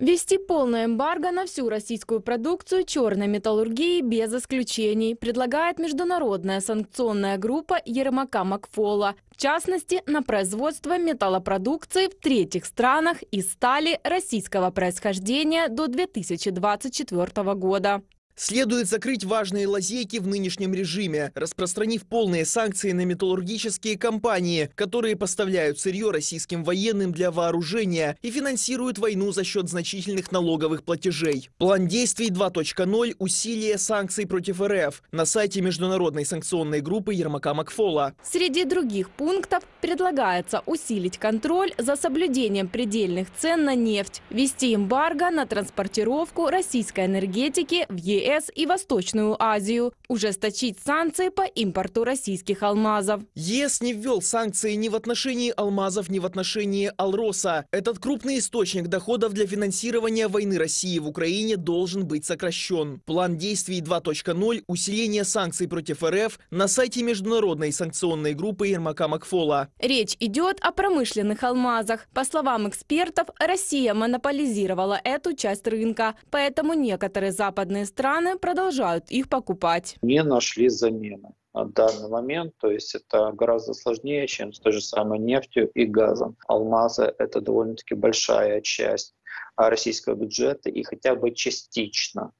Вести полное эмбарго на всю российскую продукцию черной металлургии без исключений предлагает международная санкционная группа Ермака Макфола. В частности, на производство металлопродукции в третьих странах из стали российского происхождения до 2024 года. Следует закрыть важные лазейки в нынешнем режиме, распространив полные санкции на металлургические компании, которые поставляют сырье российским военным для вооружения и финансируют войну за счет значительных налоговых платежей. План действий 2.0 – усилие санкций против РФ на сайте Международной санкционной группы Ермака Макфола. Среди других пунктов предлагается усилить контроль за соблюдением предельных цен на нефть, вести эмбарго на транспортировку российской энергетики в ЕС ЕС и Восточную Азию, ужесточить санкции по импорту российских алмазов. ЕС не ввел санкции ни в отношении алмазов, ни в отношении Алроса. Этот крупный источник доходов для финансирования войны России в Украине должен быть сокращен. План действий 2.0 – усиление санкций против РФ на сайте международной санкционной группы Ермака Макфола. Речь идет о промышленных алмазах. По словам экспертов, Россия монополизировала эту часть рынка, поэтому некоторые западные страны страны продолжают их покупать. Не нашли замены на данный момент, то есть это гораздо сложнее, чем с той же самой нефтью и газом. Алмазы — это довольно-таки большая часть российского бюджета, и хотя бы частично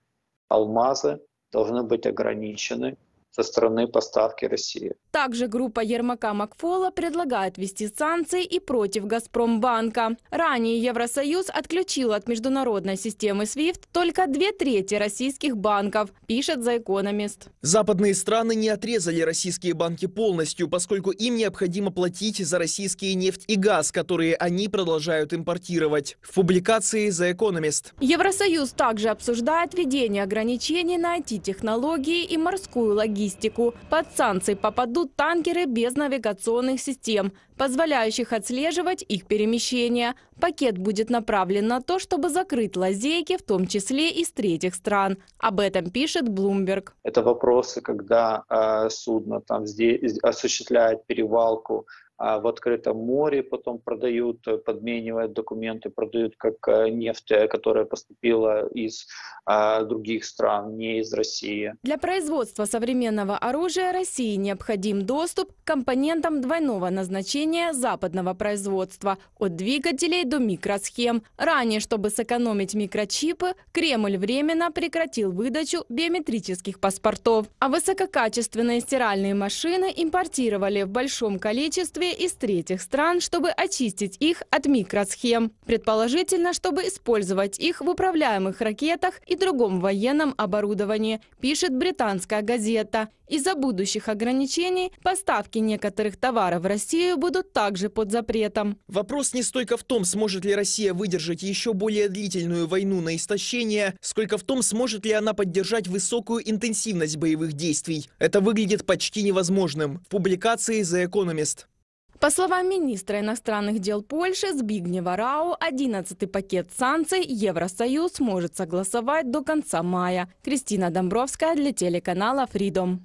алмазы должны быть ограничены со стороны поставки России. Также группа Ермака Макфола предлагает ввести санкции и против «Газпромбанка». Ранее Евросоюз отключил от международной системы SWIFT только две трети российских банков, пишет The Economist. Западные страны не отрезали российские банки полностью, поскольку им необходимо платить за российские нефть и газ, которые они продолжают импортировать. В публикации The Economist. Евросоюз также обсуждает введение ограничений на IT-технологии и морскую логистику логистику. Под санкции попадут танкеры без навигационных систем, позволяющих отслеживать их перемещение. Пакет будет направлен на то, чтобы закрыть лазейки, в том числе из третьих стран. Об этом пишет Bloomberg. Это вопросы, когда э, судно там здесь осуществляет перевалку а в открытом море, потом продают, э, подменивают документы, продают как э, нефть, э, которая поступила из а, других стран, не из России. Для производства современного оружия России необходим доступ к компонентам двойного назначения западного производства от двигателей до микросхем. Ранее, чтобы сэкономить микрочипы, Кремль временно прекратил выдачу биометрических паспортов, а высококачественные стиральные машины импортировали в большом количестве пособия из третьих стран, чтобы очистить их от микросхем. Предположительно, чтобы использовать их в управляемых ракетах и другом военном оборудовании, пишет британская газета. Из-за будущих ограничений поставки некоторых товаров в Россию будут также под запретом. Вопрос не столько в том, сможет ли Россия выдержать еще более длительную войну на истощение, сколько в том, сможет ли она поддержать высокую интенсивность боевых действий. Это выглядит почти невозможным. В публикации The Economist. По словам министра иностранных дел Польши Збигнева Рау, 11-й пакет санкций Евросоюз может согласовать до конца мая. Кристина Домбровская для телеканала Freedom.